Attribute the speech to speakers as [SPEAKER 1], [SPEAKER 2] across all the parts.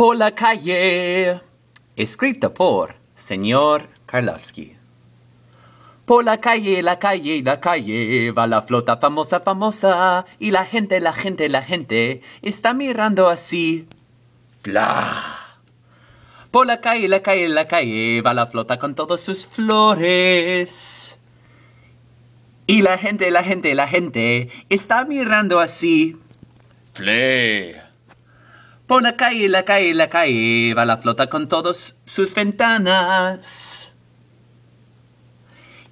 [SPEAKER 1] por la calle, escrito por señor Karlovsky. Por la calle, la calle, la calle, va la flota famosa, famosa, y la gente, la gente, la gente está mirando así. ¡Fla! Por la calle, la calle, la calle, va la flota con todos sus flores. Y la gente, la gente, la gente está mirando así. ¡Fle! Por la calle, la calle, la calle va la flota con todas sus ventanas.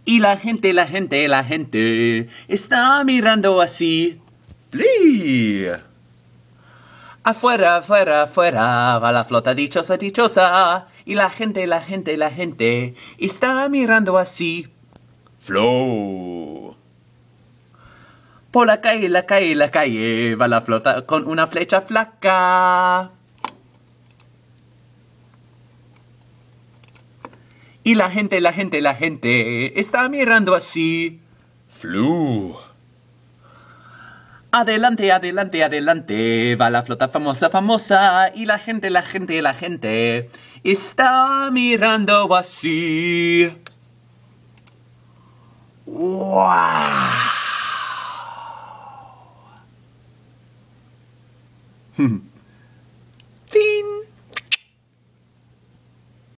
[SPEAKER 1] Y la gente, la gente, la gente está mirando así. Afuera, afuera, afuera va la flota dichosa, dichosa. Y la gente, la gente, la gente está mirando así. Flow. Por la calle, la calle, la calle va la flota con una flecha flaca. Y la gente, la gente, la gente está mirando así. Flu. Adelante, adelante, adelante, va la flota famosa, famosa. Y la gente, la gente, la gente está mirando así. ¡Wow! Hmm.